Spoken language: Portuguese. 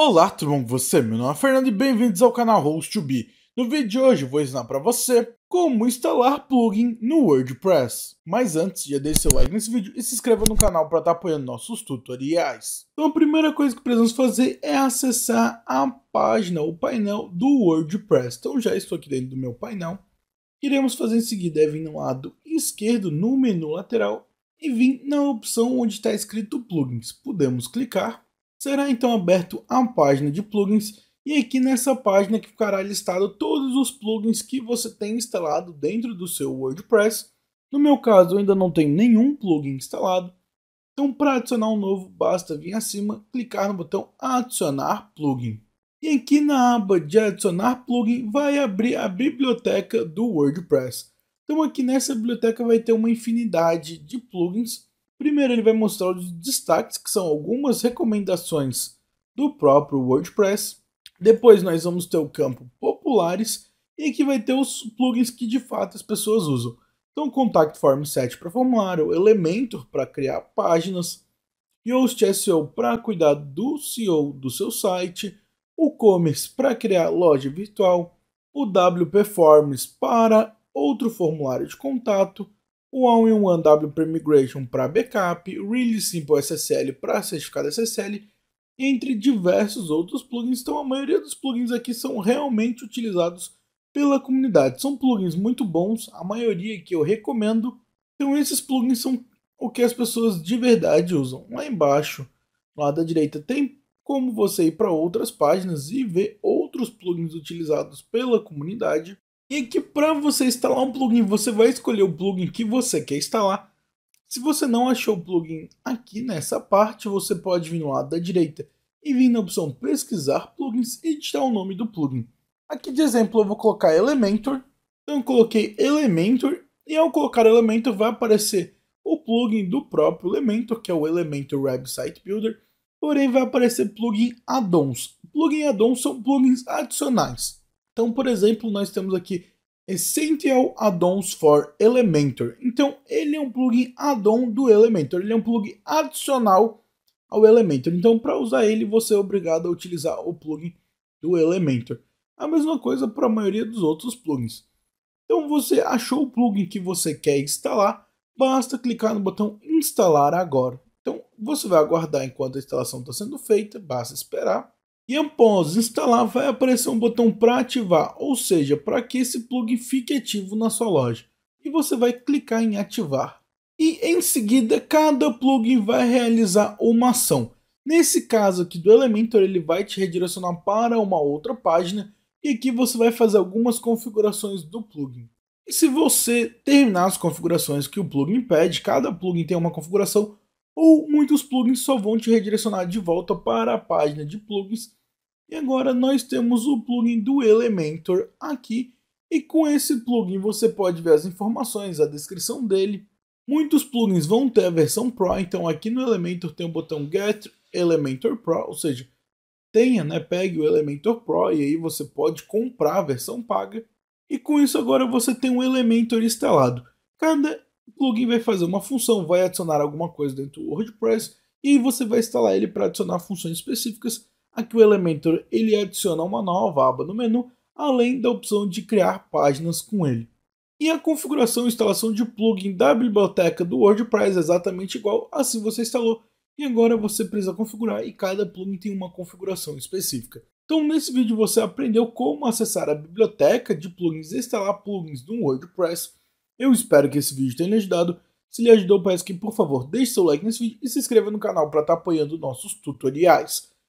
Olá, tudo bom com você? Meu nome é Fernando e bem-vindos ao canal host 2 b No vídeo de hoje vou ensinar para você como instalar plugin no WordPress. Mas antes, já deixe seu like nesse vídeo e se inscreva no canal para estar tá apoiando nossos tutoriais. Então a primeira coisa que precisamos fazer é acessar a página, o painel do WordPress. Então já estou aqui dentro do meu painel. Iremos fazer em seguida é vir no lado esquerdo, no menu lateral, e vir na opção onde está escrito plugins. Podemos clicar Será então aberto a página de plugins e aqui nessa página que ficará listado todos os plugins que você tem instalado dentro do seu WordPress. No meu caso, eu ainda não tenho nenhum plugin instalado. Então, para adicionar um novo, basta vir acima, clicar no botão adicionar plugin. E aqui na aba de adicionar plugin vai abrir a biblioteca do WordPress. Então aqui nessa biblioteca vai ter uma infinidade de plugins Primeiro, ele vai mostrar os destaques, que são algumas recomendações do próprio WordPress. Depois, nós vamos ter o campo populares e que vai ter os plugins que de fato as pessoas usam. Então, Contact Form 7 para formulário, Elementor para criar páginas, Yoast SEO para cuidar do SEO do seu site, o Commerce para criar loja virtual, o WP Forms para outro formulário de contato o all-in-one migration para backup, Really Simple SSL para certificado SSL, entre diversos outros plugins. Então a maioria dos plugins aqui são realmente utilizados pela comunidade. São plugins muito bons, a maioria que eu recomendo. Então esses plugins são o que as pessoas de verdade usam. Lá embaixo, lá da direita, tem como você ir para outras páginas e ver outros plugins utilizados pela comunidade. E aqui para você instalar um plugin, você vai escolher o plugin que você quer instalar. Se você não achou o plugin aqui nessa parte, você pode vir no lado da direita e vir na opção pesquisar plugins e digitar o nome do plugin. Aqui de exemplo eu vou colocar Elementor, então eu coloquei Elementor e ao colocar Elementor vai aparecer o plugin do próprio Elementor, que é o Elementor Website Builder, porém vai aparecer plugin add-ons. Plugin add-ons são plugins adicionais. Então, por exemplo, nós temos aqui Essential Addons for Elementor. Então, ele é um plugin add-on do Elementor, ele é um plugin adicional ao Elementor. Então, para usar ele, você é obrigado a utilizar o plugin do Elementor. A mesma coisa para a maioria dos outros plugins. Então, você achou o plugin que você quer instalar, basta clicar no botão instalar agora. Então, você vai aguardar enquanto a instalação está sendo feita, basta esperar. E após instalar, vai aparecer um botão para ativar, ou seja, para que esse plugin fique ativo na sua loja. E você vai clicar em ativar. E em seguida, cada plugin vai realizar uma ação. Nesse caso aqui do Elementor, ele vai te redirecionar para uma outra página e aqui você vai fazer algumas configurações do plugin. E se você terminar as configurações que o plugin pede, cada plugin tem uma configuração, ou muitos plugins só vão te redirecionar de volta para a página de plugins e agora nós temos o plugin do Elementor aqui. E com esse plugin você pode ver as informações, a descrição dele. Muitos plugins vão ter a versão Pro, então aqui no Elementor tem o botão Get Elementor Pro, ou seja, tenha, né, pegue o Elementor Pro e aí você pode comprar a versão paga. E com isso agora você tem um Elementor instalado. Cada plugin vai fazer uma função, vai adicionar alguma coisa dentro do WordPress e aí você vai instalar ele para adicionar funções específicas Aqui o Elementor ele adiciona uma nova aba no menu, além da opção de criar páginas com ele. E a configuração e instalação de plugin da biblioteca do WordPress é exatamente igual, assim você instalou, e agora você precisa configurar e cada plugin tem uma configuração específica. Então nesse vídeo você aprendeu como acessar a biblioteca de plugins e instalar plugins no WordPress. Eu espero que esse vídeo tenha lhe ajudado. Se lhe ajudou, peço que por favor deixe seu like nesse vídeo e se inscreva no canal para estar tá apoiando nossos tutoriais.